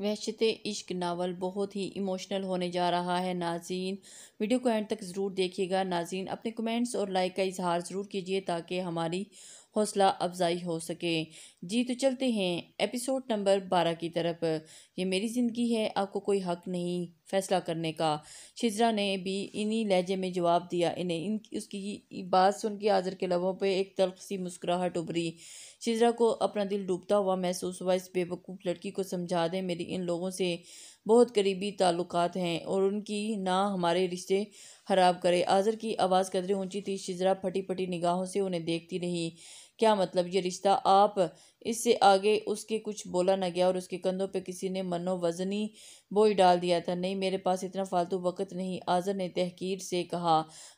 वहशत इश्क नावल बहुत ही इमोशनल होने जा रहा है नाजीन वीडियो को एंड तक ज़रूर देखिएगा नाजीन अपने कमेंट्स और लाइक का इजहार ज़रूर कीजिए ताकि हमारी हौसला अफजाई हो सके जी तो चलते हैं एपिसोड नंबर बारह की तरफ ये मेरी ज़िंदगी है आपको कोई हक नहीं फ़ैसला करने का शिजरा ने भी इन्हीं लहजे में जवाब दिया इन्हें इन उसकी बात सुन के आजर के लबों पर एक तलख सी मुस्कुराहट उभरी शिजरा को अपना दिल डूबता हुआ महसूस हुआ इस बेवकूफ़ लड़की को समझा दें मेरी इन लोगों से बहुत करीबी ताल्लुक हैं और उनकी ना हमारे रिश्ते खराब करे आजर की आवाज़ कदरे ऊँची थी शिजरा फटी फटी निगाहों से उन्हें देखती रही क्या मतलब ये रिश्ता आप इससे आगे उसके कुछ बोला ना गया और उसके कंधों पे किसी ने मनो वजनी बोझ डाल दिया था नहीं मेरे पास इतना फालतू वक़्त नहीं आज़र ने तहकीर से कहा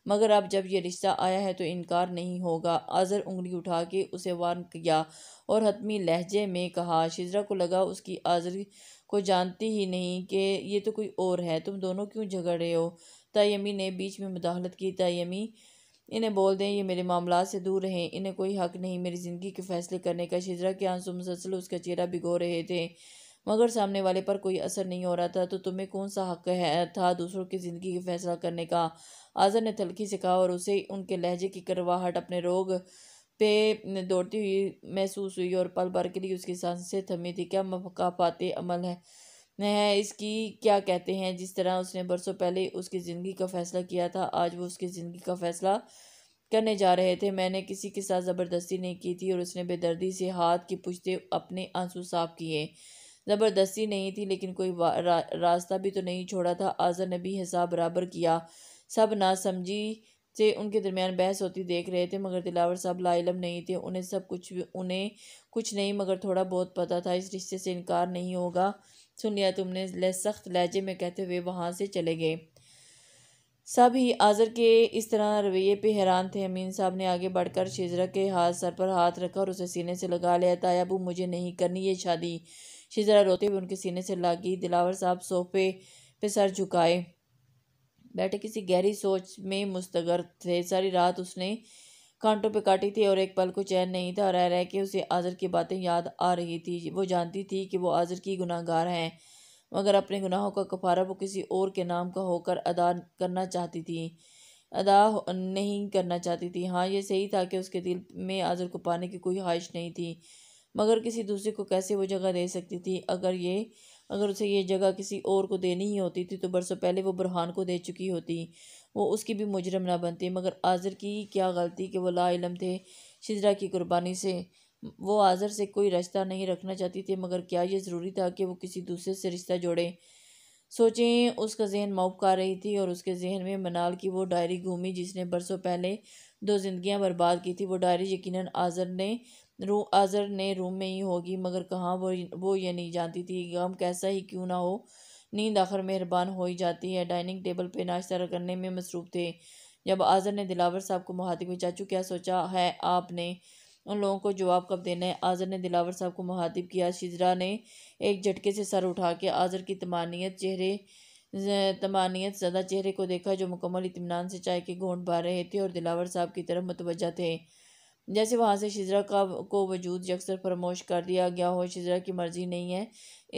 मगर अब जब यह रिश्ता आया है तो इनकार नहीं होगा आज़र उंगली उठा के उसे वार्न किया और हतमी लहजे में कहा शिजरा को लगा उसकी आज़र को जानती ही नहीं कि ये तो कोई और है तुम दोनों क्यों झगड़ रहे हो तयमी ने बीच में मुदाहलत की तयमी इन्हें बोल दें ये मेरे मामला से दूर रहें इन्हें कोई हक नहीं मेरी ज़िंदगी के फैसले करने का शिजरा के आंसू मुसलसल उसका चेहरा भिगो रहे थे मगर सामने वाले पर कोई असर नहीं हो रहा था तो तुम्हें कौन सा हक है था दूसरों की ज़िंदगी के फैसला करने का आज़र ने तलखी से कहा और उसे उनके लहजे की करवाहट अपने रोग पे दौड़ती हुई महसूस हुई और पल भर के लिए उसकी सांसें थमी थी क्या मौका पाते अमल है इसकी क्या कहते हैं जिस तरह उसने बरसों पहले उसकी ज़िंदगी का फ़ैसला किया था आज वो उसकी ज़िंदगी का फ़ैसला करने जा रहे थे मैंने किसी के साथ ज़बरदस्ती नहीं की थी और उसने बेदर्दी से हाथ की पुछते अपने आंसू साफ किए ज़बरदस्ती नहीं थी लेकिन कोई रा, रास्ता भी तो नहीं छोड़ा था आज़र ने भी हिसाब बराबर किया सब ना समझी से उनके दरमियान बहस होती देख रहे थे मगर दिलावर साहब लाइलम नहीं थे उन्हें सब कुछ उन्हें कुछ नहीं मगर थोड़ा बहुत पता था इस रिश्ते से इनकार नहीं होगा सुन लिया तुमने सख्त लहजे में कहते हुए वहाँ से चले गए सब ही आज़र के इस तरह रवैये पे हैरान थे अमीन साहब ने आगे बढ़कर शिजरा के हाथ सर पर हाथ रखा और उसे सीने से लगा लिया था तायाबू मुझे नहीं करनी ये शादी शिजरा रोते हुए उनके सीने से लागी दिलावर साहब सोफे पे सर झुकाए बैठे किसी गहरी सोच में मुस्तगर थे सारी रात उसने कांटों पे काटी थी और एक पल को चैन नहीं था रह रह के उसे आज़र की बातें याद आ रही थी वो जानती थी कि वो आज़र की गुनाहगार हैं मगर अपने गुनाहों का कफारा वो किसी और के नाम का होकर अदा करना चाहती थी अदा नहीं करना चाहती थी हाँ ये सही था कि उसके दिल में आज़र को पाने की कोई ख्वाहिश नहीं थी मगर किसी दूसरे को कैसे वो जगह दे सकती थी अगर ये अगर उसे ये जगह किसी और को देनी ही होती थी तो बरसों पहले वो बुरहान को दे चुकी होती वो उसकी भी मुजरम ना बनती मगर आज़र की क्या गलती कि वो लाइलम थे शिजरा की कुर्बानी से वो आज़र से कोई रिश्ता नहीं रखना चाहती थी मगर क्या ये ज़रूरी था कि वो किसी दूसरे से रिश्ता जोड़े सोचें उसका जहन मौक का रही थी और उसके जहन में मनाल की वो डायरी घूमी जिसने बरसों पहले दो जिंदगियां बर्बाद की थी वो डायरी यकीनन आज़र ने रू अज़र ने रूम में ही होगी मगर कहाँ वो वो ये नहीं जानती थी गम कैसा ही क्यों ना हो नींद आखिर मेहरबान हो ही जाती है डाइनिंग टेबल पे नाश्ता करने में मसरूफ़ थे जब आज़र ने दिलावर साहब को मुहातिब किया चाचू क्या सोचा है आपने उन लोगों को जवाब कब देना है आज़र ने दिलावर साहब को मुहातिब किया शिजरा ने एक झटके से सर उठा के आज़र की तमानियत चेहरे तमानियत ज़्यादा चेहरे को देखा जो मुकम्मल इतमान से चाय के घोंट भर रहे थे और दिलावर साहब की तरफ मतवजा थे जैसे वहाँ से शिजरा का को वजूद यकसर फरमोश कर दिया गया हो शिजरा की मर्ज़ी नहीं है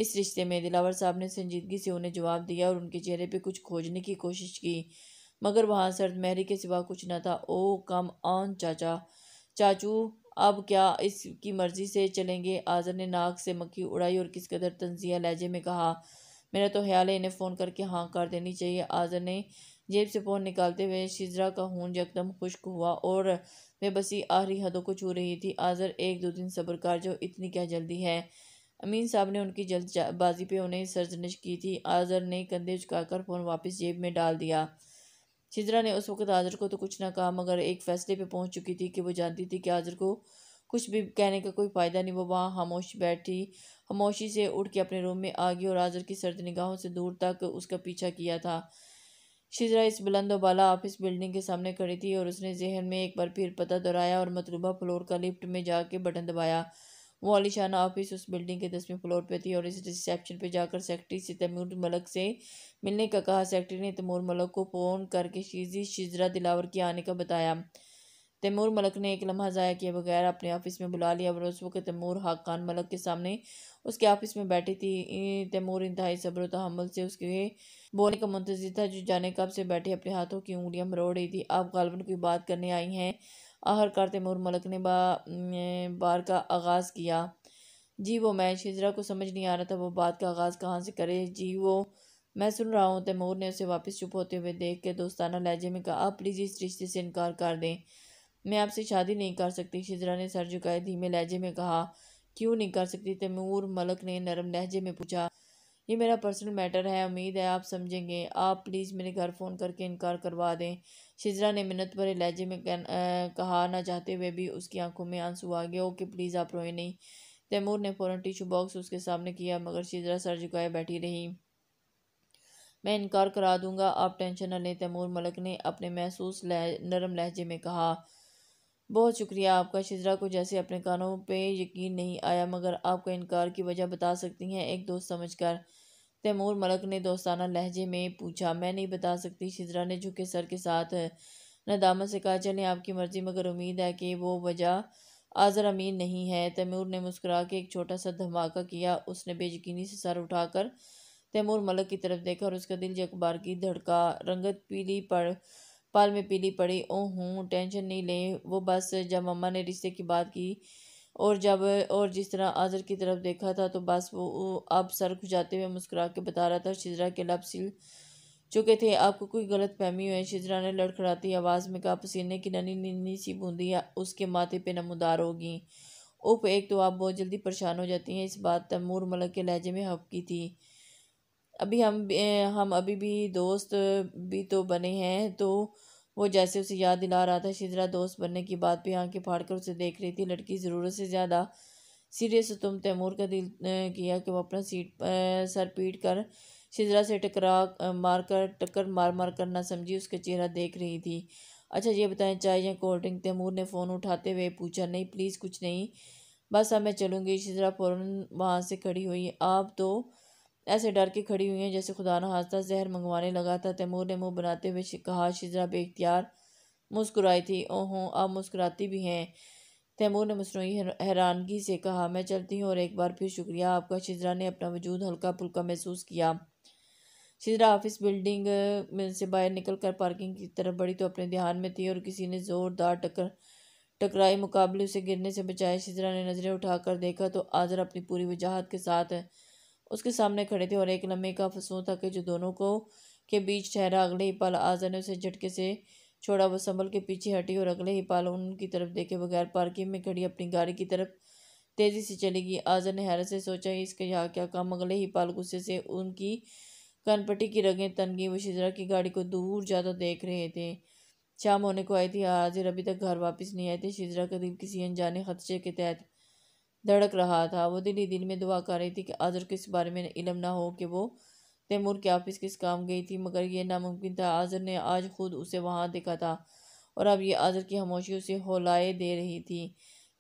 इस रिश्ते में दिलावर साहब ने संजीदगी से उन्हें जवाब दिया और उनके चेहरे पर कुछ खोजने की कोशिश की मगर वहाँ सर्द महरी के सिवा कुछ न था ओ कम ऑन चाचा चाचू अब क्या इसकी मर्ज़ी से चलेंगे आज़र ने नाक से मक्खी उड़ाई और किस कदर तंजिया लहजे में कहा मेरा तो ख्याल है इन्हें फ़ोन करके हाँ कर देनी चाहिए आज़र ने जेब से फ़ोन निकालते हुए शिजरा का हून यकदम खुश्क हुआ और वे बसी आहरी हदों को छू रही थी आज़र एक दो दिन सब्र कर जो इतनी क्या जल्दी है अमीन साहब ने उनकी जल्दबाजी पे उन्हें सरजनिश की थी आज़र ने कंधे झुकाकर फ़ोन वापस जेब में डाल दिया छिजरा ने उस वक्त आज़र को तो कुछ ना कहा मगर एक फ़ैसले पे पहुंच चुकी थी कि वो जानती थी कि आज़र को कुछ भी कहने का कोई फ़ायदा नहीं वो वहाँ खामोश बैठी खामोशी से उठ के अपने रूम में आ गई और आज़र की सर्द निगाहों से दूर तक उसका पीछा किया था शिजरा इस बुलंद वाला ऑफिस बिल्डिंग के सामने खड़ी थी और उसने जहन में एक बार फिर पता दोहराया और मतलूबा फ्लोर का लिफ्ट में जाके बटन दबाया वो आलिशान ऑफिस उस बिल्डिंग के दसवें फ्लोर पे थी और इस रिसेप्शन पे जाकर सेक्रेटरी से तमूर मलक से मिलने का कहा सेक्रेटरी ने तमूर मलक को फ़ोन करके शीजी शिजरा दिलावर के आने का बताया तैमूर मलक ने एक लम्हा ज़ाया किए बगैर अपने ऑफिस में बुला लिया बरोस वक्त तैमूर हाकान मलक के सामने उसके ऑफिस में बैठी थी तैमूर इंतहाई सब्र तहमल से उसके बोलने का मुंतजर था जो जाने कब से बैठे अपने हाथों की उंगलियां मरोड़ रही थी आप गालबन कोई बात करने आई हैं आहरकार तैमूर मलक ने बा, बार का आगाज़ किया जी वो मैं शिजरा को समझ नहीं आ रहा था वो बात का आगाज़ कहाँ से करे जी वो मैं सुन रहा हूँ तैमूर ने उसे वापस चुप होते हुए देख के दोस्ताना लहजे में कहा आप प्लीज़ इस रिश्ते से इनकार कर दें मैं आपसे शादी नहीं कर सकती शिजरा ने सर झुकाए धीमे लहजे में कहा क्यों नहीं कर सकती तैमूर मलक ने नरम लहजे में पूछा ये मेरा पर्सनल मैटर है उम्मीद है आप समझेंगे आप प्लीज़ मेरे घर फ़ोन करके इनकार करवा दें शिजरा ने मिन्नत भरे लहजे में कह, आ, कहा ना चाहते हुए भी उसकी आंखों में आंसू आ गए ओके प्लीज़ आप रोए नहीं तैमूर ने फ़ौरन टिशू बॉक्स उसके सामने किया मगर शिजरा सर झुकाए बैठी रही मैं इनकार करा दूंगा आप टेंशन न लें तैमूर मलक ने अपने महसूस लह, नरम लहजे में कहा बहुत शुक्रिया आपका शिजरा को जैसे अपने कानों पे यकीन नहीं आया मगर आपका इनकार की वजह बता सकती हैं एक दोस्त समझकर तैमूर मलक ने दोस्ताना लहजे में पूछा मैं नहीं बता सकती शिजरा ने झुके सर के साथ नदामत से कहा चले आपकी मर्ज़ी मगर उम्मीद है कि वो वजह आज़र अमीन नहीं है तैमूर ने मुस्कुरा के एक छोटा सा धमाका किया उसने बेयकनी से सर उठाकर तैमूर मलक की तरफ देखा और उसका दिल जकबार की धड़का रंगत पीली पड़ पल में पीली पड़ी ओ हूँ टेंशन नहीं लें वो बस जब मम्मा ने रिश्ते की बात की और जब और जिस तरह आज़र की तरफ देखा था तो बस वो अब सर खुजाते हुए मुस्कुरा के बता रहा था शिजरा के लब सिल चुके थे आपको कोई गलत फहमी हुई शिजरा ने लड़खड़ाती आवाज़ में कहा पसीने की ननी नन्नी सी बूंदी उसके माथे पे नमदार होगी उप एक तो आप बहुत जल्दी परेशान हो जाती हैं इस बात तमूर मलक के लहजे में हफ की थी अभी हम हम अभी भी दोस्त भी तो बने हैं तो वो जैसे उसे याद दिला रहा था शिजरा दोस्त बनने की बात भी आंखें फाड़ कर उसे देख रही थी लड़की ज़रूरत से ज़्यादा सीरियस तुम तैमूर का दिल किया कि वो अपना सीट सर पीट कर शिजरा से टकरा मार कर टक्कर मार मार कर ना समझी उसका चेहरा देख रही थी अच्छा ये बताएं चाय या कोल्ड ड्रिंक तैमूर ने फ़ोन उठाते हुए पूछा नहीं प्लीज़ कुछ नहीं बस अब मैं चलूँगी शिजरा फ़ौरन वहाँ से खड़ी हुई आप तो ऐसे डर के खड़ी हुई हैं जैसे खुदा न जहर मंगवाने लगा था तैमूर ने मुंह बनाते हुए कहा शिजरा बेख्तियार मुस्कुराई थी ओहो आप मुस्कुराती भी हैं तैमूर ने मसनू हैरानगी से कहा मैं चलती हूँ और एक बार फिर शुक्रिया आपका शिजरा ने अपना वजूद हल्का फुल्का महसूस किया शिजरा ऑफिस बिल्डिंग में से बाहर निकल कर पार्किंग की तरफ बड़ी तो अपने ध्यान में थी और किसी ने ज़ोरदार टक्कर टकराई मुकाबले उसे गिरने से बचाया शिजरा ने नज़रें उठाकर देखा तो आजर अपनी पूरी वजाहत के साथ उसके सामने खड़े थे और एक लम्बे का फसू था कि जो दोनों को के बीच ठहरा अगले ही पाल आजा ने उसे झटके से छोड़ा वह संभल के पीछे हटी और अगले ही पाल उनकी तरफ देखे बगैर पार्किंग में खड़ी अपनी गाड़ी की तरफ तेज़ी से चली गई आजा ने हैरत से सोचा इसके यहाँ क्या काम अगले ही पाल गुस्से से उनकी कनपट्टी की रगें तन गई वो शिजरा की गाड़ी को दूर ज़्यादा देख रहे थे शाम होने को आई थी हाजिर अभी तक घर वापस नहीं आए थे शिजरा करीब किसी अनजाने खदशे के तहत धड़क रहा था वो दिन ही दिन में दुआ कर रही थी कि आज़र को इस बारे में इलम ना हो कि वो तैमूर के ऑफिस किस काम गई थी मगर यह नामुमकिन था आजर ने आज खुद उसे वहाँ देखा था और अब ये आजर की खामोशी उसे हौलाए दे रही थी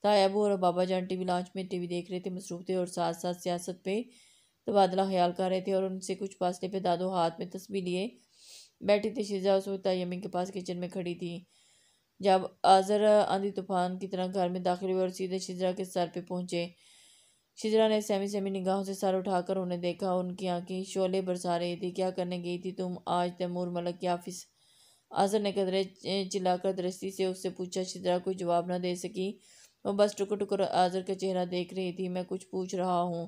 ताय अबू और बाबा जान वी लॉन्च में वी देख रहे थे मसरूफ थे और साथ साथ सियासत पे तबादला ख्याल कर रहे थे और उनसे कुछ फासले पे दादो हाथ में तस्वीर लिए बैठी थी शिजा उस वक्त तयमी के पास किचन में खड़ी थी जब आज़र आंधी तूफान की तरह घर में दाखिल हुए और सीधे शिजरा के सर पे पहुंचे शिजरा ने सहमी सहमी निगाहों से सर उठाकर उन्हें देखा उनकी आंखें शोले बरसा रही थी क्या करने गई थी तुम आज तैमूर मलक के ऑफिस आज़र ने कदरे चिल्लाकर दृष्टि से उससे पूछा शिजरा कोई जवाब ना दे सकी वो बस टुकड़ टुकड़ आज़र का चेहरा देख रही थी मैं कुछ पूछ रहा हूँ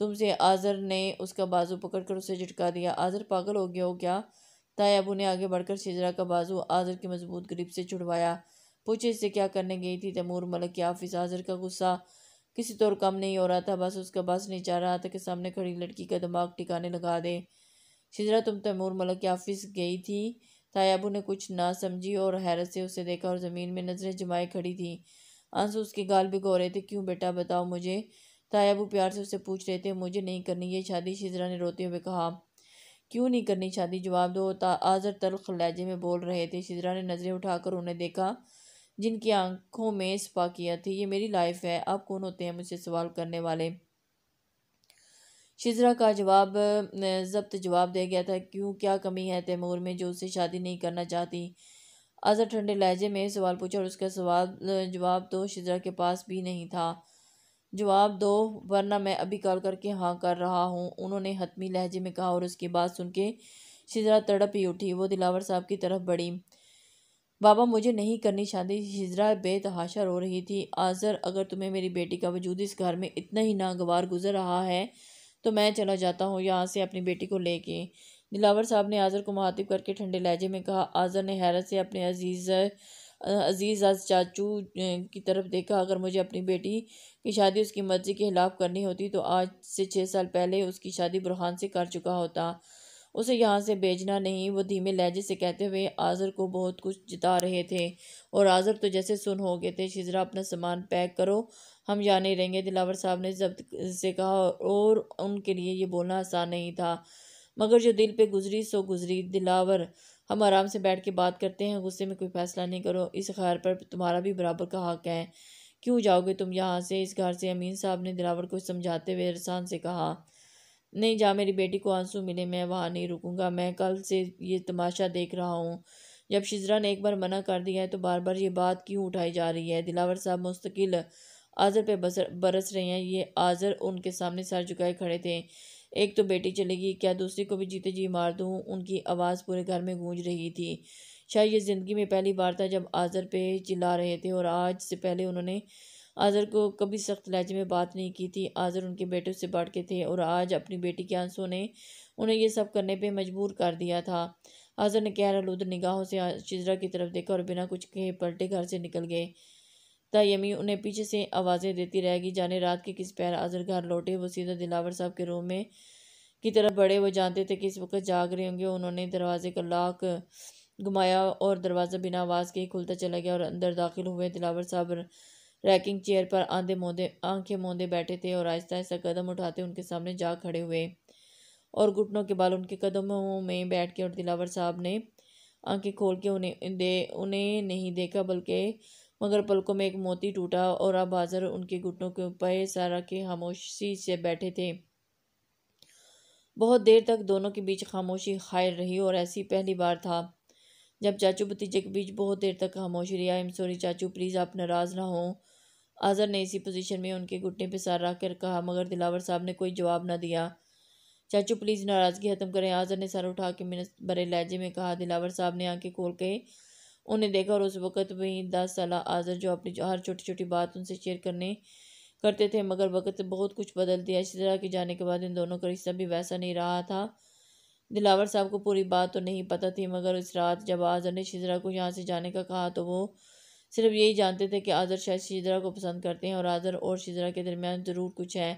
तुमसे आज़र ने उसका बाजू पकड़कर उसे झटका दिया आज़र पागल हो गया हो क्या तायाबू ने आगे बढ़कर शिजरा का बाजू आजर के मजबूत गरीब से छुड़वाया पूछे इससे क्या करने गई थी तैमूर मलक के ऑफिस आजर का गुस्सा किसी तौर कम नहीं हो रहा था बस उसका बस नहीं चाह रहा था कि सामने खड़ी लड़की का दिमाग ठिकाने लगा दे शिजरा तुम तैमूर मलक के ऑफिस गई थी तायाबू ने कुछ ना समझी और हैरत से उसे देखा और ज़मीन में नजरें जमाए खड़ी थी आंसू उसके गाल गो रहे थे क्यों बेटा बताओ मुझे तायाबू प्यार से उसे पूछ रहे थे मुझे नहीं करनी ये शादी शिजरा ने रोते हुए कहा क्यों नहीं करनी शादी जवाब दो आज़र तलख लहजे में बोल रहे थे शिजरा ने नज़रें उठाकर उन्हें देखा जिनकी आंखों में सफा किया थी ये मेरी लाइफ है आप कौन होते हैं मुझसे सवाल करने वाले शिजरा का जवाब जब्त जवाब दे गया था क्यों क्या कमी है तैमूर में जो उससे शादी नहीं करना चाहती आजर ठंडे लहजे में सवाल पूछा और उसका सवाल जवाब तो शिजरा के पास भी नहीं था जवाब दो वरना मैं अभी कॉल करके हाँ कर रहा हूँ उन्होंने हतमी लहजे में कहा और उसकी बात सुन के शिजरा तड़प ही उठी वो दिलावर साहब की तरफ बढ़ी बाबा मुझे नहीं करनी शादी हिजरा बेतहाशा रो रही थी आज़र अगर तुम्हें मेरी बेटी का वजूद इस घर में इतना ही नागवार गुजर रहा है तो मैं चला जाता हूँ यहाँ से अपनी बेटी को लेके दिलावर साहब ने आज़र को महातिब करके ठंडे लहजे में कहा आज़र ने हैरत से अपने अजीज़ अज़ीज़ अज़ चाचू की तरफ देखा अगर मुझे अपनी बेटी की शादी उसकी मर्ज़ी के ख़िलाफ़ करनी होती तो आज से छः साल पहले उसकी शादी बुरहान से कर चुका होता उसे यहाँ से भेजना नहीं वो धीमे लहजे से कहते हुए आज़र को बहुत कुछ जिता रहे थे और आज़र तो जैसे सुन हो गए थे शिजरा अपना सामान पैक करो हम जाने नहीं रहेंगे दिलावर साहब ने जब्त से कहा और उनके लिए ये बोलना आसान नहीं था मगर जो दिल पे गुजरी सो गुजरी दिलावर हम आराम से बैठ के बात करते हैं गुस्से में कोई फैसला नहीं करो इस घर पर तुम्हारा भी बराबर का हक है क्यों जाओगे तुम यहाँ से इस घर से अमीन साहब ने दिलावर को समझाते हुए रसान से कहा नहीं जा मेरी बेटी को आंसू मिले मैं वहाँ नहीं रुकूंगा मैं कल से ये तमाशा देख रहा हूँ जब शिजरा ने एक बार मना कर दिया है तो बार बार ये बात क्यों उठाई जा रही है दिलावर साहब मुस्तकिल आज़र पे बसर बरस रहे हैं ये आज़र उनके सामने सर झुकाए खड़े थे एक तो बेटी चलेगी क्या दूसरी को भी जीते जी मार दूँ उनकी आवाज़ पूरे घर में गूंज रही थी शायद ये ज़िंदगी में पहली बार था जब आज़र पे चिल्ला रहे थे और आज से पहले उन्होंने आज़र को कभी सख्त लहजे में बात नहीं की थी आज़र उनके बेटे से बाट के थे और आज अपनी बेटी के आंसू ने उन्हें यह सब करने पर मजबूर कर दिया था आज़र ने कहरा लुद्र निगाहों से शिजरा की तरफ देखा और बिना कुछ कहे पलटे घर से निकल गए यमी उन्हें पीछे से आवाज़ें देती रहेगी जाने रात के किस पैर आजर घर लौटे वो सीधा दिलावर साहब के रूम में की तरफ बड़े वो जानते थे कि इस वक्त जाग रहे होंगे उन्होंने दरवाजे का लाख घुमाया और दरवाज़ा बिना आवाज़ के ही खुलता चला गया और अंदर दाखिल हुए दिलावर साहब रैकिंग चेयर पर आंधे मोंदे आंखें मोंदे बैठे थे और आहिस्ता आहिस्ता कदम उठाते उनके सामने जा खड़े हुए और घुटनों के बाल उनके कदमों में बैठ के और दिलावर साहब ने आंखें खोल के उन्हें दे उन्हें नहीं देखा बल्कि मगर पलकों में एक मोती टूटा और अब आज़र उनके घुटनों के ऊपर सारा के खामोशी से बैठे थे बहुत देर तक दोनों के बीच खामोशी खायर रही और ऐसी पहली बार था जब चाचू भतीजे के बीच बहुत देर तक खामोशी रही आई एम सॉरी चाचू प्लीज़ आप नाराज़ ना हो आज़र ने इसी पोजीशन में उनके घुटने पर सार रख कर कहा मगर दिलावर साहब ने कोई जवाब ना दिया चाचू प्लीज़ नाराज़गी ख़त्म करें आज़र ने सर उठा के मिनस भरे लहजे में कहा दिलावर साहब ने आंखें खोल के उन्हें देखा और उस वक़्त वहीं दस साल आज़र जो अपनी हर छोटी छोटी बात उनसे शेयर करने करते थे मगर वक़्त बहुत कुछ बदल दिया इसी तरह के जाने के बाद इन दोनों का रिश्ता भी वैसा नहीं रहा था दिलावर साहब को पूरी बात तो नहीं पता थी मगर इस रात जब आज़र ने शिजरा को यहाँ से जाने का कहा तो वो सिर्फ यही जानते थे कि आज़र शायद शिजरा को पसंद करते हैं और आज़र और शिजरा के दरमियान ज़रूर कुछ है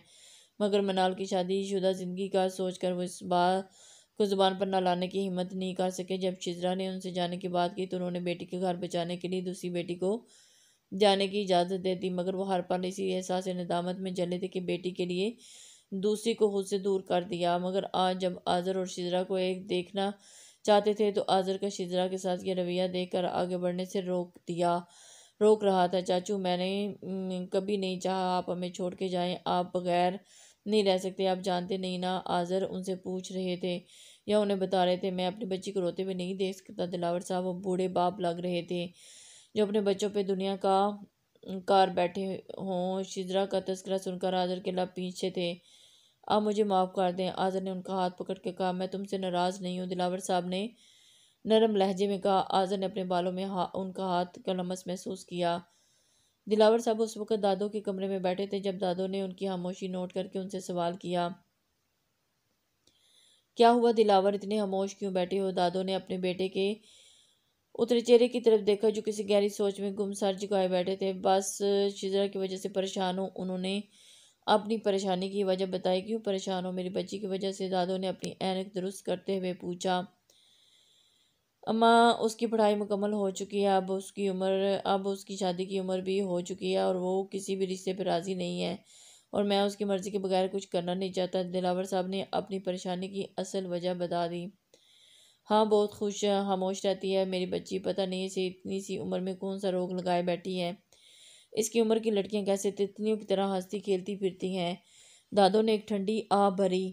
मगर मनाल की शादी शुदा ज़िंदगी का सोच कर वो इस बात को ज़ुबान पर न लाने की हिम्मत नहीं कर सके जब शिजरा ने उनसे जाने की बात की तो उन्होंने बेटी के घर बचाने के लिए दूसरी बेटी को जाने की इजाज़त दे दी मगर वो हर पल इसी एहसास नदामत में जले थे कि बेटी के लिए दूसरी को खुद से दूर कर दिया मगर आज जब आज़र और शिजरा को एक देखना चाहते थे तो आज़र का शिजरा के साथ ये रवैया देखकर आगे बढ़ने से रोक दिया रोक रहा था चाचू मैंने कभी नहीं चाहा आप हमें छोड़ के जाएँ आप बगैर नहीं रह सकते आप जानते नहीं ना आज़र उनसे पूछ रहे थे या उन्हें बता रहे थे मैं अपने बच्ची को रोते हुए नहीं देख सकता दिलावर साहब वो बूढ़े बाप लग रहे थे जो अपने बच्चों पर दुनिया का कार बैठे हों शिजरा का तस्करा सुनकर आजर के लाभ पीछे थे आप मुझे माफ़ कर दें आजर ने उनका हाथ पकड़ के कहा मैं तुमसे नाराज़ नहीं हूँ दिलावर साहब ने नरम लहजे में कहा आजर ने अपने बालों में हा, उनका हाथ का लमस महसूस किया दिलावर साहब उस वक्त दादो के कमरे में बैठे थे जब दादो ने उनकी खामोशी नोट करके उनसे सवाल किया क्या हुआ दिलावर इतने हमोश क्यों बैठे हो दादो ने अपने बेटे के उतरे चेहरे की तरफ देखा जो किसी गहरी सोच में गुम सर झुकाए बैठे थे बस शिजरा की वजह से परेशान हो उन्होंने अपनी परेशानी की वजह बताई क्यों परेशान हो मेरी बच्ची की वजह से दादो ने अपनी एनक दुरुस्त करते हुए पूछा अम्मा उसकी पढ़ाई मुकम्मल हो चुकी है अब उसकी उम्र अब उसकी शादी की उम्र भी हो चुकी है और वो किसी भी रिश्ते पर राज़ी नहीं है और मैं उसकी मर्ज़ी के बगैर कुछ करना नहीं चाहता दिलावर साहब ने अपनी परेशानी की असल वजह बता दी हाँ बहुत खुश खामोश रहती है मेरी बच्ची पता नहीं इसे इतनी सी उम्र में कौन सा रोग लगाए बैठी है इसकी उम्र की लड़कियां कैसे तितलियों की तरह हंसती खेलती फिरती हैं दादो ने एक ठंडी आ भरी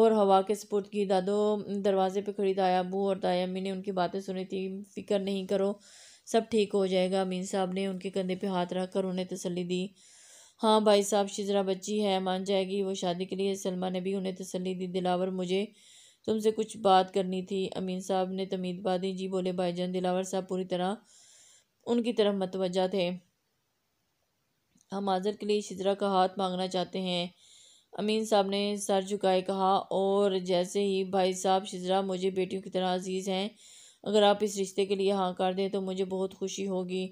और हवा के सपोर्ट की दादो दरवाजे पे खड़ी ताया अबू और ताया अम्मी ने उनकी बातें सुनी थी फिक्र नहीं करो सब ठीक हो जाएगा अमीन साहब ने उनके कंधे पे हाथ रख कर उन्हें तसली दी हाँ भाई साहब शिजरा बच्ची है मान जाएगी वो शादी के लिए सलमा ने भी उन्हें तसली दी दिलावर मुझे तुमसे कुछ बात करनी थी अमीन साहब ने तमीदबा दी जी बोले जान दिलावर साहब पूरी तरह उनकी तरफ मतवजा थे हम आज़र के लिए शिजरा का हाथ मांगना चाहते हैं अमीन साहब ने सर झुकाए कहा और जैसे ही भाई साहब शिजरा मुझे बेटियों की तरह अजीज़ हैं अगर आप इस रिश्ते के लिए हाँ कर दें तो मुझे बहुत खुशी होगी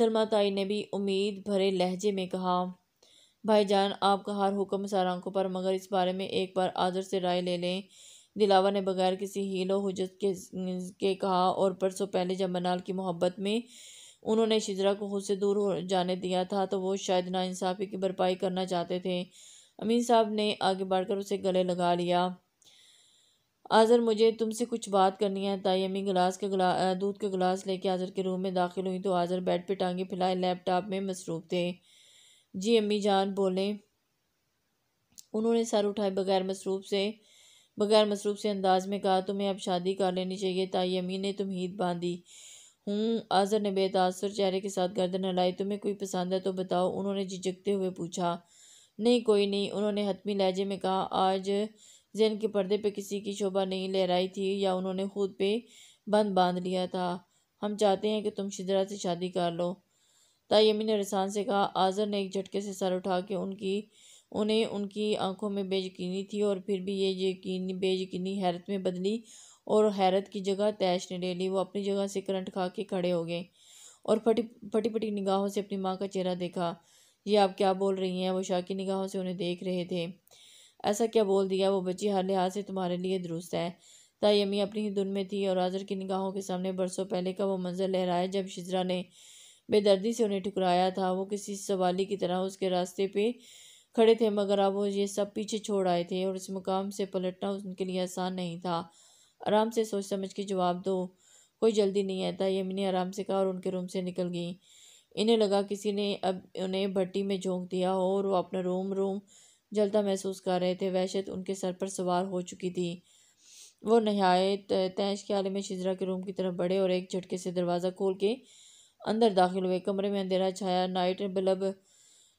ताई ने भी उम्मीद भरे लहजे में कहा भाईजान आपका हर हुक्म सार आंखों पर मगर इस बारे में एक बार आदर से राय ले लें दिलावा ने बगैर किसी हीलो हजत के, के कहा और परसों पहले जब मनाल की मोहब्बत में उन्होंने शिजरा को खुद से दूर हो जाने दिया था तो वो शायद नाइंसाफ़ी की भरपाई करना चाहते थे अमीन साहब ने आगे बढ़कर उसे गले लगा लिया आज़र मुझे तुमसे कुछ बात करनी है अम्मी गिलास के गिला दूध के गिलास लेके आज़र के रूम में दाखिल हुई तो आज़र बेड पे टांगे फ़िलहाल लैपटॉप में मसरूफ़ थे जी अम्मी जान बोले उन्होंने सर उठाए बगैर मसरूफ़ से बगैर मसरूफ़ से अंदाज में कहा तुम्हें अब शादी कर लेनी चाहिए ताई अम्मी ने तुम ईद बांधी हूँ आज़र ने बेतासर चेहरे के साथ गर्दन हिलाई तुम्हें कोई पसंद है तो बताओ उन्होंने झिझकते हुए पूछा नहीं कोई नहीं उन्होंने हतमी लहजे में कहा आज जैन के पर्दे पे किसी की शोभा नहीं लहराई थी या उन्होंने खुद पे बंद बांध लिया था हम चाहते हैं कि तुम शिदरा से शादी कर लो तायमी ने रसान से कहा आज़र ने एक झटके से सर उठा के उनकी उन्हें उनकी आंखों में बेयकीनी थी और फिर भी ये यकीन बेयकीनी हैरत में बदली और हैरत की जगह तैश ने ले ली वो अपनी जगह से करंट खा के खड़े हो गए और फटी फटी फटी निगाहों से अपनी माँ का चेहरा देखा ये आप क्या बोल रही हैं वो शाकी निगाहों से उन्हें देख रहे थे ऐसा क्या बोल दिया वो बच्ची हर लिहाज से तुम्हारे लिए दुरुस्त है तायमी अपनी ही धुन में थी और आजर की निगाहों के सामने बरसों पहले का वो मंजर लहराया जब शिजरा ने बेदर्दी से उन्हें ठुकराया था वो किसी सवाली की तरह उसके रास्ते पे खड़े थे मगर अब वो ये सब पीछे छोड़ आए थे और इस मुकाम से पलटना उनके लिए आसान नहीं था आराम से सोच समझ के जवाब दो कोई जल्दी नहीं आता यमी ने आराम से कहा और उनके रूम से निकल गई इन्हें लगा किसी ने अब उन्हें भट्टी में झोंक दिया हो और वो अपना रूम रूम जलता महसूस कर रहे थे वहशत उनके सर पर सवार हो चुकी थी वो नहायत तैश के आलम शिजरा के रूम की तरफ बढ़े और एक झटके से दरवाज़ा खोल के अंदर दाखिल हुए कमरे में अंधेरा छाया नाइट बल्ब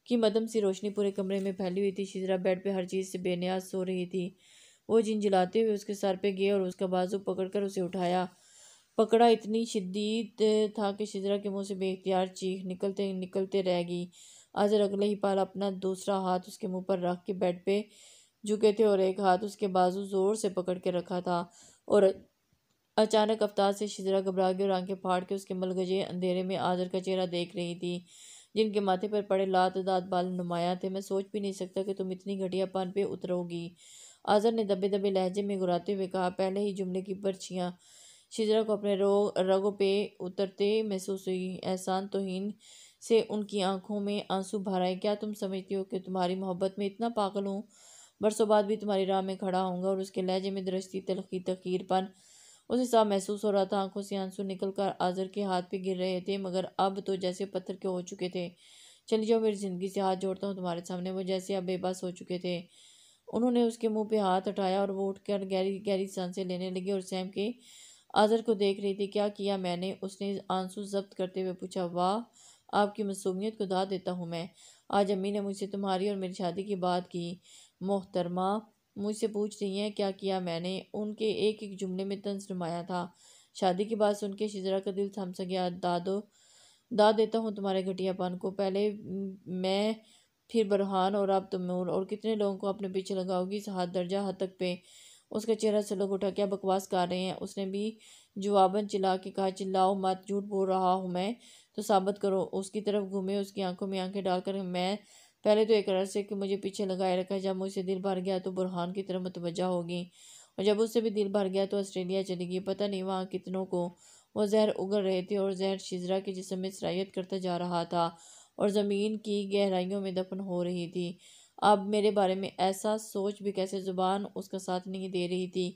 की मदम सी रोशनी पूरे कमरे में फैली हुई थी शिजरा बेड पर हर चीज़ से बेनियाज सो रही थी वो जिन जलाते हुए उसके सर पर गए और उसका बाजू कर उसे उठाया पकड़ा इतनी शदीद था कि शिजरा के मुँह से बेख्तियार चीख निकलते निकलते रह गई आजर अगले ही पाल अपना दूसरा हाथ उसके मुंह पर रख के बेड पे झुके थे और एक हाथ उसके बाजू ज़ोर से पकड़ के रखा था और अचानक अवतार से शिजरा घबरा गई और आंखें फाड़ के उसके मलगजे अंधेरे में आजर का चेहरा देख रही थी जिनके माथे पर पड़े दात बाल नुमाया थे मैं सोच भी नहीं सकता कि तुम इतनी घटिया पान पे उतरोगी आजर ने दबे दबे लहजे में घुराते हुए कहा पहले ही जुमले की पर्चियाँ शिजरा को अपने रोग रगों पे उतरते महसूस हुई एहसान तोहन से उनकी आंखों में आंसू भर आए क्या तुम समझती हो कि तुम्हारी मोहब्बत में इतना पागल हूँ बरसों बाद भी तुम्हारी राह में खड़ा होऊंगा और उसके लहजे में दृष्टि तलखी तकीरपन उसे साफ महसूस हो रहा था आंखों से आंसू निकल कर आजर के हाथ पे गिर रहे थे मगर अब तो जैसे पत्थर के हो चुके थे चली जाओ मेरी ज़िंदगी से हाथ जोड़ता हूँ तुम्हारे सामने वो जैसे अब बेबस हो चुके थे उन्होंने उसके मुंह पे हाथ हटाया और वो उठकर गहरी गहरी सांसें लेने लगी और सैम के आजर को देख रही थी क्या किया मैंने उसने आंसू जब्त करते हुए पूछा वाह आपकी मसूमियत को दा देता हूँ मैं आज अम्मी ने मुझसे तुम्हारी और मेरी शादी की बात की मोहतरमा मुझसे पूछ रही हैं क्या किया मैंने उनके एक एक जुमले में तंज नुमाया था शादी की बात सुन के शिजरा का दिल थम सा गया दादो दा देता हूँ तुम्हारे घटियापन को पहले मैं फिर बरहान और आप तुम और कितने लोगों को अपने पीछे लगाओगी इस हाथ दर्जा हद तक पे उसका चेहरा से लोग उठा क्या बकवास कर रहे हैं उसने भी जवाबन चिल्ला के कहा चिल्लाओ मत झूठ बोल रहा हूँ मैं तो साबित करो उसकी तरफ घूमे उसकी आंखों में आंखें डालकर मैं पहले तो एक अरसे कि मुझे पीछे लगाए रखा जब मुझसे दिल भर गया तो बुरहान की तरफ मतवजा होगी और जब उससे भी दिल भर गया तो ऑस्ट्रेलिया चली गई पता नहीं वहाँ कितनों को वह जहर उगल रहे थे और जहर शिजरा के जिसम में सराहियत करता जा रहा था और ज़मीन की गहराइयों में दफन हो रही थी अब मेरे बारे में ऐसा सोच भी कैसे ज़ुबान उसका साथ नहीं दे रही थी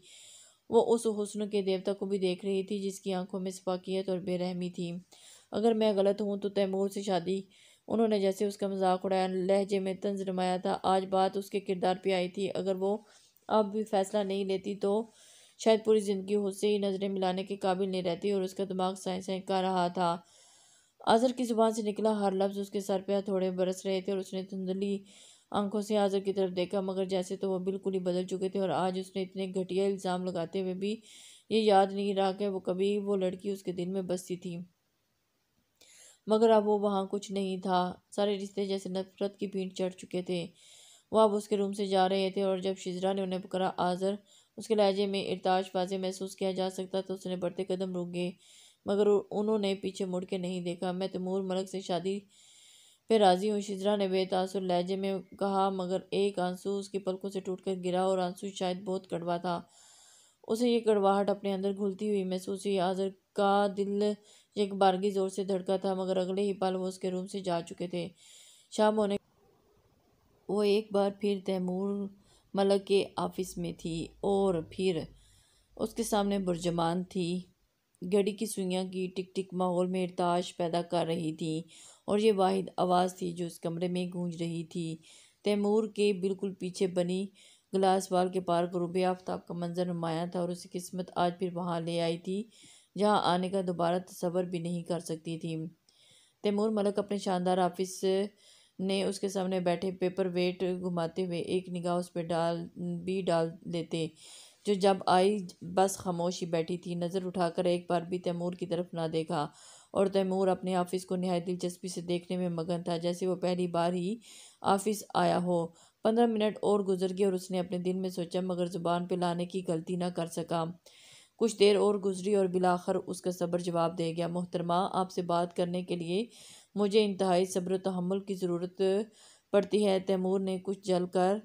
वो उस हुस्न के देवता को भी देख रही थी जिसकी आंखों में सफाकियत और बेरहमी थी अगर मैं गलत हूँ तो तैमूर से शादी उन्होंने जैसे उसका मजाक उड़ाया लहजे में तंज रमाया था आज बात उसके किरदार पर आई थी अगर वो अब भी फैसला नहीं लेती तो शायद पूरी ज़िंदगी उससे ही नज़रें मिलाने के काबिल नहीं रहती और उसका दिमाग साइंस साँग कर रहा था आज़र की ज़ुबान से निकला हर लफ्ज़ उसके सर पर थोड़े बरस रहे थे और उसने धुंधली आंखों से आज़र की तरफ देखा मगर जैसे तो वह बिल्कुल ही बदल चुके थे और आज उसने इतने घटिया इल्ज़ाम लगाते हुए भी ये याद नहीं रहा कि वो कभी वो लड़की उसके दिल में बसती थी मगर अब वो वहाँ कुछ नहीं था सारे रिश्ते जैसे नफरत की भीड़ चढ़ चुके थे वह अब उसके रूम से जा रहे थे और जब शिजरा ने उन्हें पकड़ा आज़र उसके लहजे में इरताज वाजे महसूस किया जा सकता तो उसने बढ़ते कदम रुक गए मगर उन्होंने पीछे मुड़ के नहीं देखा मैं तमूर तो मलक से शादी पे राज़ी हूँ शिजरा ने बेतासुर लहजे में कहा मगर एक आंसू उसकी पलकों से टूट गिरा और आंसू शायद बहुत कड़वा था उसे ये कड़वाहट अपने अंदर घुलती हुई महसूस हुई आज़र का दिल एक बारगी जोर से धड़का था मगर अगले ही पल वो उसके रूम से जा चुके थे शाम होने वो एक बार फिर तैमूर मलक के ऑफिस में थी और फिर उसके सामने बुरजमान थी घड़ी की सुइया की टिक टिक माहौल में इरताश पैदा कर रही थी और ये वाहिद आवाज़ थी जो उस कमरे में गूंज रही थी तैमूर के बिल्कुल पीछे बनी ग्लास वाल के पार गुरूब आफ्ताब का मंजर नुमाया था और उसकी किस्मत आज फिर वहाँ ले आई थी जहाँ आने का दोबारा तस्वर भी नहीं कर सकती थी तैमूर मलक अपने शानदार ऑफिस ने उसके सामने बैठे पेपर वेट घुमाते हुए एक निगाह उस पर डाल भी डाल देते जो जब आई बस खामोश ही बैठी थी नज़र उठाकर एक बार भी तैमूर की तरफ ना देखा और तैमूर अपने ऑफिस को नहायत दिलचस्पी से देखने में मगन था जैसे वो पहली बार ही ऑफिस आया हो पंद्रह मिनट और गुजर गए और उसने अपने दिल में सोचा मगर ज़ुबान पर लाने की गलती ना कर सका कुछ देर और गुजरी और बिलाखर उसका सब्र जवाब दे गया मोहतरमा आपसे बात करने के लिए मुझे इंतहाई सब्र तहमुल की ज़रूरत पड़ती है तैमूर ने कुछ जल कर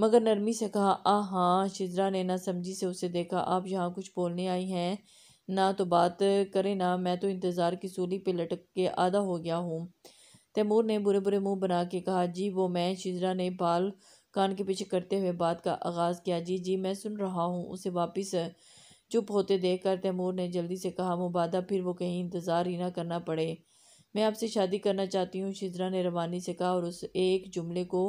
मगर नरमी से कहा आ हाँ शिजरा ने ना समझी से उसे देखा आप यहाँ कुछ बोलने आई हैं ना तो बात करें ना मैं तो इंतज़ार की सूली पे लटक के आधा हो गया हूँ तैमूर ने बुरे बुरे मुंह बना के कहा जी वो मैं शिजरा ने बाल कान के पीछे करते हुए बात का आगाज़ किया जी जी मैं सुन रहा हूँ उसे वापस चुप होते देख कर तैमूर ने जल्दी से कहा मुबादा फिर वो कहीं इंतज़ार ही ना करना पड़े मैं आपसे शादी करना चाहती हूँ शिजरा ने रवानी से कहा और उस एक जुमले को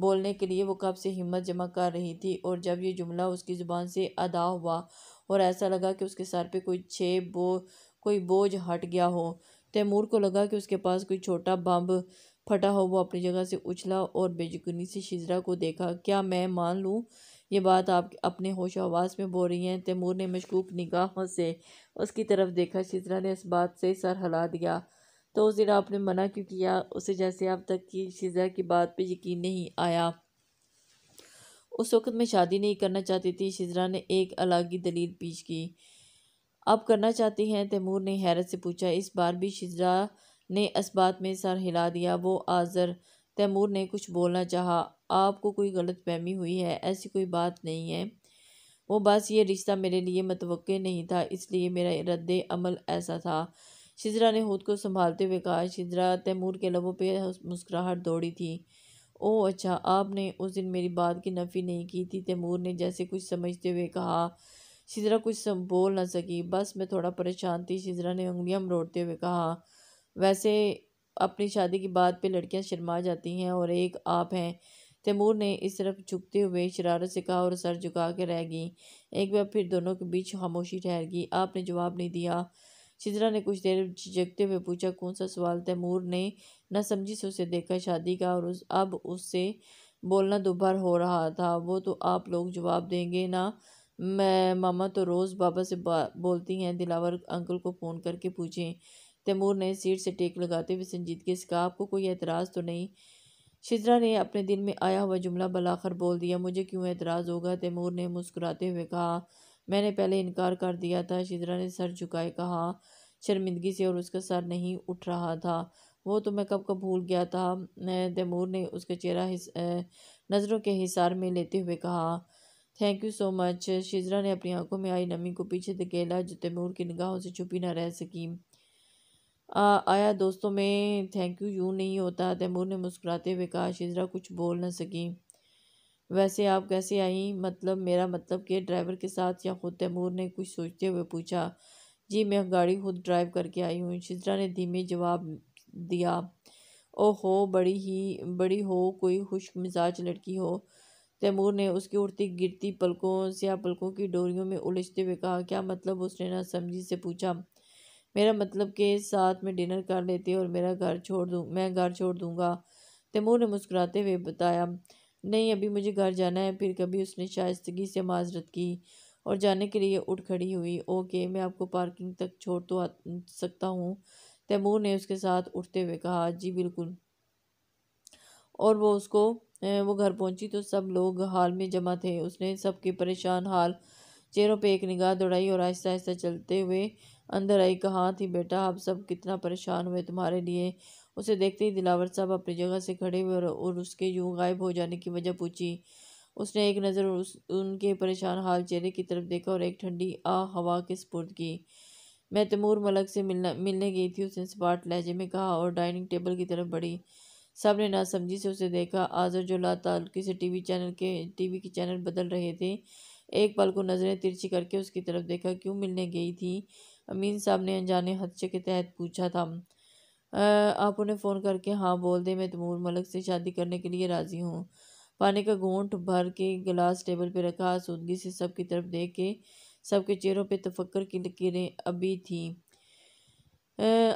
बोलने के लिए वो कब से हिम्मत जमा कर रही थी और जब ये जुमला उसकी ज़ुबान से अदा हुआ और ऐसा लगा कि उसके सर पे कोई छः बो कोई बोझ हट गया हो तैमूर को लगा कि उसके पास कोई छोटा बम फटा हो वो अपनी जगह से उछला और बेजुकनी से शिजरा को देखा क्या मैं मान लूँ ये बात आप अपने होश आवाज़ में बोल रही हैं तैमूर ने मशकूक निगाहों से उसकी तरफ देखा शिजरा ने इस बात से सर हिला दिया तो उस दिन आपने मना क्यों किया उसे जैसे अब तक की शिजरा की बात पर यकीन नहीं आया उस वक़्त मैं शादी नहीं करना चाहती थी शिजरा ने एक अलग ही दलील पेश की अब करना चाहती हैं तैमूर ने हैरत से पूछा इस बार भी शिजरा ने इस बात में सर हिला दिया वो आज़र तैमूर ने कुछ बोलना चाहा आपको कोई गलत फहमी हुई है ऐसी कोई बात नहीं है वो बस ये रिश्ता मेरे लिए मतव नहीं था इसलिए मेरा रद्द अमल ऐसा था शिजरा ने खुद को संभालते हुए कहा शिजरा तैमूर के लबों पे मुस्कुराहट दौड़ी थी ओह अच्छा आपने उस दिन मेरी बात की नफ़ी नहीं की थी तैमूर ने जैसे कुछ समझते हुए कहा शिजरा कुछ बोल ना सकी बस मैं थोड़ा परेशान थी शिजरा ने उंगलियां मरोड़ते हुए कहा वैसे अपनी शादी की बात पे लड़कियां शर्मा जाती हैं और एक आप हैं तैमूर ने इस तरफ झुकते हुए शरारत से कहा और सर झुका के रह गई एक बार फिर दोनों के बीच खामोशी ठहर गई आपने जवाब नहीं दिया शिजरा ने कुछ देर झिझकते हुए पूछा कौन सा सवाल तैमूर ने न समझी से उसे देखा शादी का और उस अब उससे बोलना दोबार हो रहा था वो तो आप लोग जवाब देंगे ना मैं मामा तो रोज़ बाबा से बा, बोलती हैं दिलावर अंकल को फ़ोन करके पूछें तैमूर ने सीट से टेक लगाते हुए संजीदगी से कहा आपको कोई एतराज़ तो नहीं शिजरा ने अपने दिल में आया हुआ जुमला बलाकर बोल दिया मुझे क्यों एतराज़ होगा तैमूर ने मुस्कुराते हुए कहा मैंने पहले इनकार कर दिया था शिजरा ने सर झुकाए कहा शर्मिंदगी से और उसका सर नहीं उठ रहा था वो तो मैं कब कब भूल गया था तैमूर ने उसका चेहरा नज़रों के हिसार में लेते हुए कहा थैंक यू सो मच शिजरा ने अपनी आंखों में आई नमी को पीछे धकेला जो तैमूर की निगाहों से छुपी ना रह सकी आया दोस्तों में थैंक यू यूँ नहीं होता तैमूर ने मुस्कुराते हुए कहा शिजरा कुछ बोल ना सकी वैसे आप कैसे आई मतलब मेरा मतलब कि ड्राइवर के साथ या ख़ुद तैमूर ने कुछ सोचते हुए पूछा जी मैं गाड़ी खुद ड्राइव करके आई हूँ शिजरा ने धीमे जवाब दिया हो बड़ी ही बड़ी हो कोई खुश मिजाज लड़की हो तैमूर ने उसकी उड़ती गिरती पलकों या पलकों की डोरियों में उलझते हुए कहा क्या मतलब उसने ना समझी से पूछा मेरा मतलब कि साथ में डिनर कर लेते और मेरा घर छोड़ दूँ मैं घर छोड़ दूँगा तैमूर ने मुस्कुराते हुए बताया नहीं अभी मुझे घर जाना है फिर कभी उसने शाइस्तगी से माजरत की और जाने के लिए उठ खड़ी हुई ओके मैं आपको पार्किंग तक छोड़ तो आ सकता हूँ तैमूर ने उसके साथ उठते हुए कहा जी बिल्कुल और वो उसको वो घर पहुँची तो सब लोग हाल में जमा थे उसने सबके परेशान हाल चेहरों पे एक निगाह दौड़ाई और आहिस्ता आहिस्ता चलते हुए अंदर आई कहाँ थी बेटा आप सब कितना परेशान हुए तुम्हारे लिए उसे देखते ही दिलावर साहब अपनी जगह से खड़े हुए और उसके यूँ गायब हो जाने की वजह पूछी उसने एक नज़र उस उनके परेशान हाल चेहरे की तरफ देखा और एक ठंडी आ हवा के स्पुर्द की मैं तैमूर मलक से मिलना मिलने गई थी उसने स्पाट लहजे में कहा और डाइनिंग टेबल की तरफ बढ़ी सब ने नासमझी से उसे देखा आजर जो लाता किसी टीवी चैनल के टीवी के चैनल बदल रहे थे एक पल को नज़रें तिरछी करके उसकी तरफ देखा क्यों मिलने गई थी अमीन साहब ने अनजाने हदशे के तहत पूछा था आप उन्हें फ़ोन करके हाँ बोल दे मैं तमूर मलक से शादी करने के लिए राज़ी हूँ पानी का घोंट भर के गिलास टेबल पर रखा आसूदगी से सब की तरफ देख के सबके चेहरों पर तफक्कर की लकीरें अभी थीं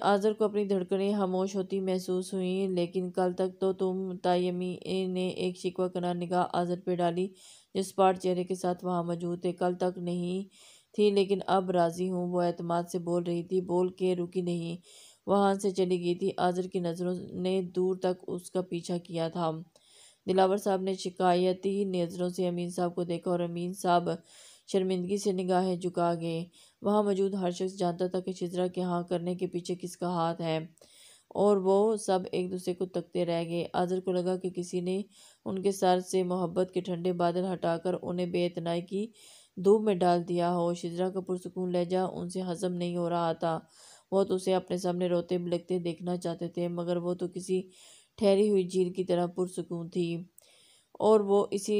आज़र को अपनी धड़कनें खामोश होती महसूस हुई लेकिन कल तक तो तुम तायमी ने एक शिकवा करार निगाह आज़र पे डाली जिस स्पाट चेहरे के साथ वहाँ मौजूद थे कल तक नहीं थी लेकिन अब राज़ी हूँ वो अतमाद से बोल रही थी बोल के रुकी नहीं वहाँ से चली गई थी आजर की नज़रों ने दूर तक उसका पीछा किया था दिलावर साहब ने शिकायती नज़रों से अमीन साहब को देखा और अमीन साहब शर्मिंदगी से निगाहें झुका गए वहाँ मौजूद हर शख्स जानता था कि शिजरा के हाँ करने के पीछे किसका हाथ है और वो सब एक दूसरे को तकते रह गए आज़र को लगा कि किसी ने उनके सर से मोहब्बत के ठंडे बादल हटाकर उन्हें बेतनाई की धूप में डाल दिया हो शिजरा का पुरसकून लहजा उनसे हजम नहीं हो रहा था वो तो उसे अपने सामने रोते बिलकते देखना चाहते थे मगर वो तो किसी ठहरी हुई झील की तरह पुरसकून थी और वो इसी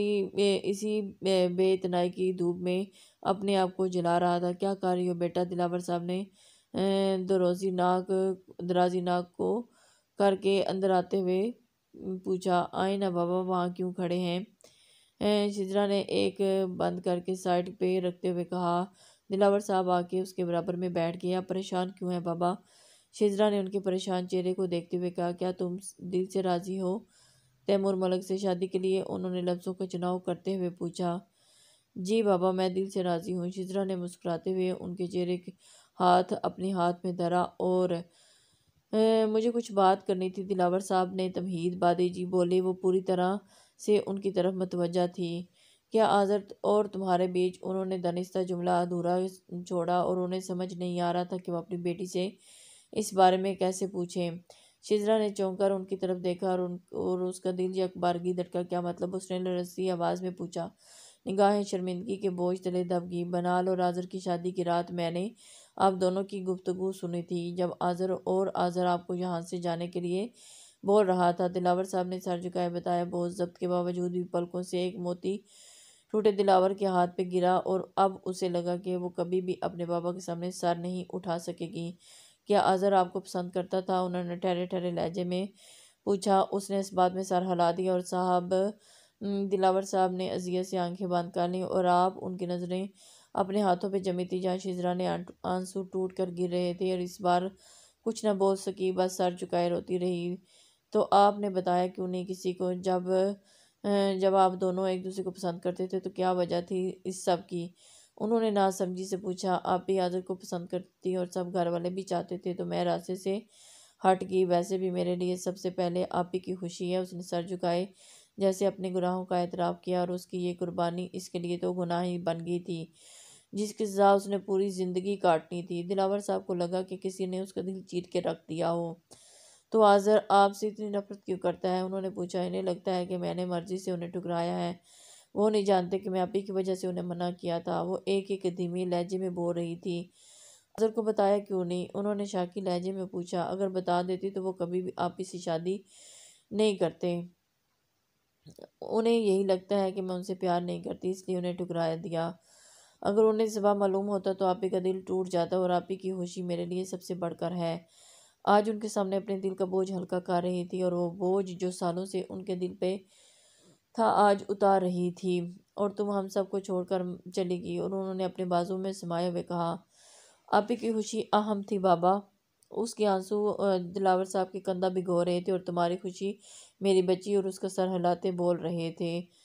इसी बेतनाई की धूप में अपने आप को जला रहा था क्या कर रही हो बेटा दिलावर साहब ने दरोज़ी नाग दराज़ी नाग को करके अंदर आते हुए पूछा आए ना बाबा वहाँ क्यों खड़े हैं शिजरा ने एक बंद करके साइड पे रखते हुए कहा दिलावर साहब आके उसके बराबर में बैठ गया परेशान क्यों है बाबा शिजरा ने उनके परेशान चेहरे को देखते हुए कहा क्या तुम दिल से राज़ी हो तैमूर मलक से शादी के लिए उन्होंने लफ्ज़ों का चुनाव करते हुए पूछा जी बाबा मैं दिल से राज़ी हूँ शिजरा ने मुस्कुराते हुए उनके चेहरे के हाथ अपने हाथ में धरा और ए, मुझे कुछ बात करनी थी दिलावर साहब ने तमहीद बादे जी बोले वो पूरी तरह से उनकी तरफ मतवजा थी क्या आज़र और तुम्हारे बीच उन्होंने दनिस्ता जुमला अधूरा छोड़ा और उन्हें समझ नहीं आ रहा था कि वो अपनी बेटी से इस बारे में कैसे पूछें शिजरा ने चौंकर उनकी तरफ देखा और उन और उसका दिल यकबारगी धटका क्या मतलब उसने लरसी आवाज़ में पूछा निगाहें शर्मिंदगी के बोझ तले दबगी बनाल और आज़र की शादी की रात मैंने आप दोनों की गुफ्तु सुनी थी जब आज़र और आज़र आपको यहाँ से जाने के लिए बोल रहा था दिलावर साहब ने सर झुकाए बताया बहुत जब्त के बावजूद भी पलकों से एक मोती टूटे दिलावर के हाथ पे गिरा और अब उसे लगा कि वो कभी भी अपने बाबा के सामने सर नहीं उठा सकेगी क्या आज़र आपको पसंद करता था उन्होंने ठहरे ठहरे लहजे में पूछा उसने इस बात में सर हिला दिया और साहब दिलावर साहब ने अजिया से आंखें बांध कर लीं और आप उनकी नज़रें अपने हाथों पे थी जहाँ शिजरा ने आंसू टूट कर गिर रहे थे और इस बार कुछ ना बोल सकी बस सर झुकाए रोती रही तो आपने बताया क्यों नहीं किसी को जब जब आप दोनों एक दूसरे को पसंद करते थे तो क्या वजह थी इस सब की उन्होंने नासमझी से पूछा आप भी आदर को पसंद करती और सब घर वाले भी चाहते थे तो मैं रास्ते से हट गई वैसे भी मेरे लिए सबसे पहले आप ही की खुशी है उसने सर झुकाए जैसे अपने गुनाहों का एतराफ़ किया और उसकी ये कुर्बानी इसके लिए तो गुनाह ही बन गई थी जिसके साथ उसने पूरी ज़िंदगी काटनी थी दिलावर साहब को लगा कि किसी ने उसका दिल चीर के रख दिया हो तो आज़र आपसे इतनी नफरत क्यों करता है उन्होंने पूछा इन्हें लगता है कि मैंने मर्ज़ी से उन्हें ठुकराया है वो नहीं जानते कि मैं आप ही की वजह से उन्हें मना किया था वो एक एक धीमी लहजे में बो रही थी आज़र को बताया क्यों नहीं उन्होंने शाकी लहजे में पूछा अगर बता देती तो वो कभी भी आप ही से शादी नहीं करते उन्हें यही लगता है कि मैं उनसे प्यार नहीं करती इसलिए उन्हें ठुकराया दिया अगर उन्हें सिवा मालूम होता तो आप ही का दिल टूट जाता और आप ही की खुशी मेरे लिए सबसे बढ़कर है आज उनके सामने अपने दिल का बोझ हल्का कर रही थी और वो बोझ जो सालों से उनके दिल पे था आज उतार रही थी और तुम हम सबको छोड़कर चली गई और उन्होंने अपने बाजू में समाये हुए कहा आप ही की खुशी अहम थी बाबा उसके आंसू दिलावर साहब के कंधा भिगो रहे थे और तुम्हारी खुशी मेरी बच्ची और उसका सर हिलाते बोल रहे थे